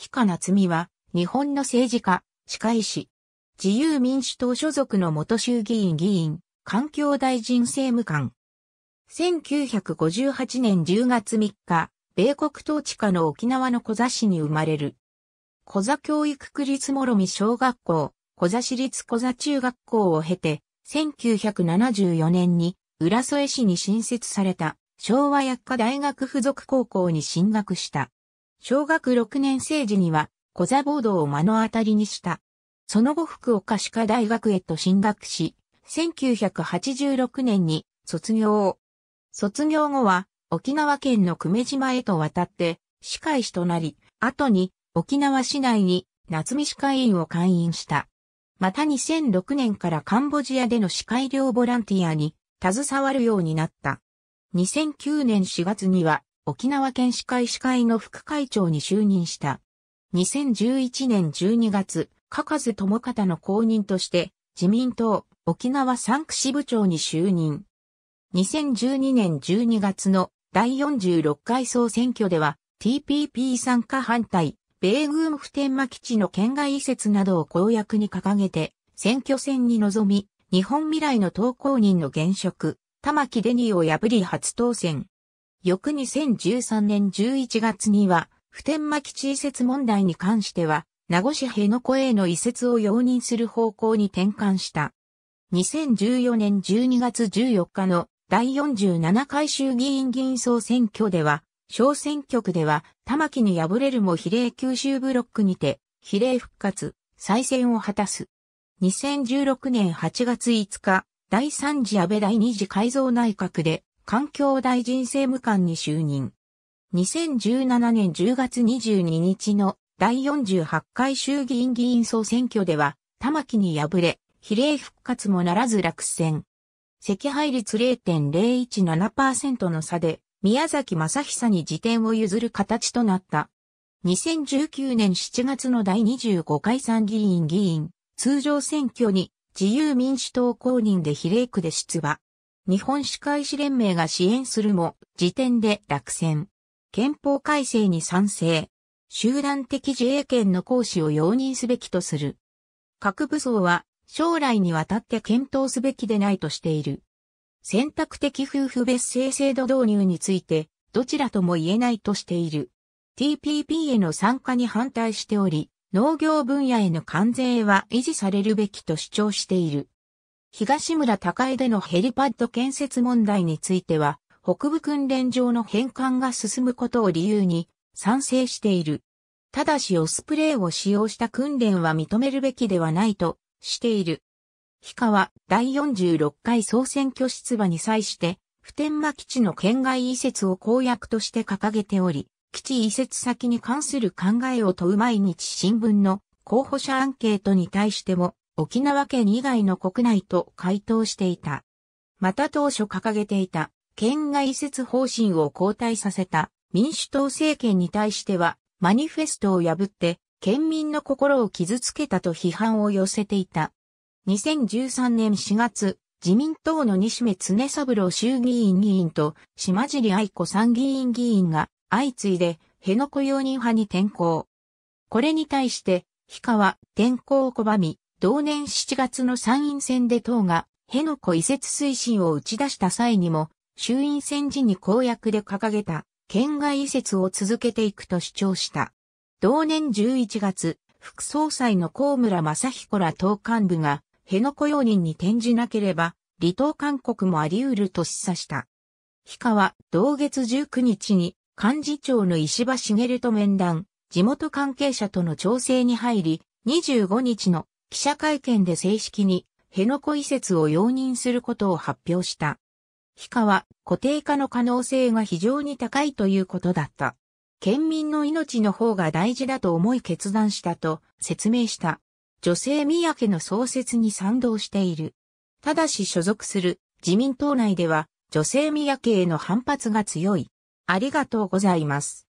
日香夏美は、日本の政治家、歯科医師、自由民主党所属の元衆議院議員、環境大臣政務官。1958年10月3日、米国統治下の沖縄の小座市に生まれる。小座教育区立諸見小学校、小座市立小座中学校を経て、1974年に浦添市に新設された昭和薬科大学附属高校に進学した。小学6年生時には、小座ボードを目の当たりにした。その後福岡歯科大学へと進学し、1986年に卒業を。卒業後は、沖縄県の久米島へと渡って、歯科医師となり、後に沖縄市内に夏見歯科医院を勧員した。また2006年からカンボジアでの歯科医療ボランティアに携わるようになった。2009年4月には沖縄県市会市会の副会長に就任した。2011年12月、加津智方の後任として、自民党沖縄三区支部長に就任。2012年12月の第46回総選挙では、TPP 参加反対、米軍普天間基地の県外移設などを公約に掲げて、選挙戦に臨み、日本未来の投稿人の現職、玉木デニーを破り初当選。翌2013年11月には、普天間基地移設問題に関しては、名護市辺野古への移設を容認する方向に転換した。2014年12月14日の第47回衆議院議員総選挙では、小選挙区では、玉木に敗れるも比例九州ブロックにて、比例復活、再選を果たす。2016年8月5日、第3次安倍第2次改造内閣で、環境大臣政務官に就任。2017年10月22日の第48回衆議院議員総選挙では、玉木に敗れ、比例復活もならず落選。赤配率0.017%の差で、宮崎正久に辞典を譲る形となった。2019年7月の第25回参議院議員、通常選挙に自由民主党公認で比例区で出馬。日本歯科医師連盟が支援するも、時点で落選。憲法改正に賛成。集団的自衛権の行使を容認すべきとする。核武装は将来にわたって検討すべきでないとしている。選択的夫婦別姓制度導入について、どちらとも言えないとしている。TPP への参加に反対しており、農業分野への関税は維持されるべきと主張している。東村高江でのヘリパッド建設問題については、北部訓練場の返還が進むことを理由に賛成している。ただしオスプレイを使用した訓練は認めるべきではないとしている。ヒカは第46回総選挙出馬に際して、普天間基地の県外移設を公約として掲げており、基地移設先に関する考えを問う毎日新聞の候補者アンケートに対しても、沖縄県以外の国内と回答していた。また当初掲げていた県外移設方針を後退させた民主党政権に対してはマニフェストを破って県民の心を傷つけたと批判を寄せていた。2013年4月、自民党の西目常三郎衆議院議員と島尻愛子参議院議員が相次いで辺野古容認派に転向。これに対して、非課は転向を拒み、同年7月の参院選で党が、辺野古移設推進を打ち出した際にも、衆院選時に公約で掲げた、県外移設を続けていくと主張した。同年11月、副総裁の高村正彦ら党幹部が、辺野古容認に転じなければ、離党勧告もあり得ると示唆した。日川、同月19日に、幹事長の石場茂と面談、地元関係者との調整に入り、25日の記者会見で正式に辺野古移設を容認することを発表した。非化は固定化の可能性が非常に高いということだった。県民の命の方が大事だと思い決断したと説明した。女性宮家の創設に賛同している。ただし所属する自民党内では女性宮家への反発が強い。ありがとうございます。